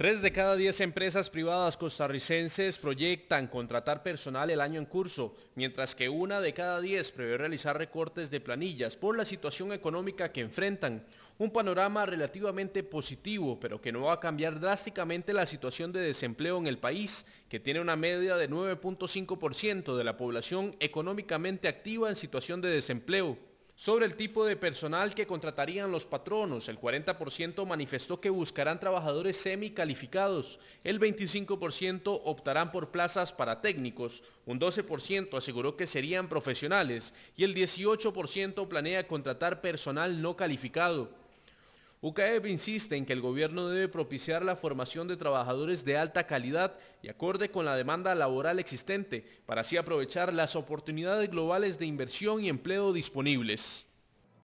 Tres de cada diez empresas privadas costarricenses proyectan contratar personal el año en curso, mientras que una de cada diez prevé realizar recortes de planillas por la situación económica que enfrentan. Un panorama relativamente positivo, pero que no va a cambiar drásticamente la situación de desempleo en el país, que tiene una media de 9.5% de la población económicamente activa en situación de desempleo sobre el tipo de personal que contratarían los patronos. El 40% manifestó que buscarán trabajadores semi-calificados, el 25% optarán por plazas para técnicos, un 12% aseguró que serían profesionales y el 18% planea contratar personal no calificado. UCAEP insiste en que el gobierno debe propiciar la formación de trabajadores de alta calidad y acorde con la demanda laboral existente, para así aprovechar las oportunidades globales de inversión y empleo disponibles.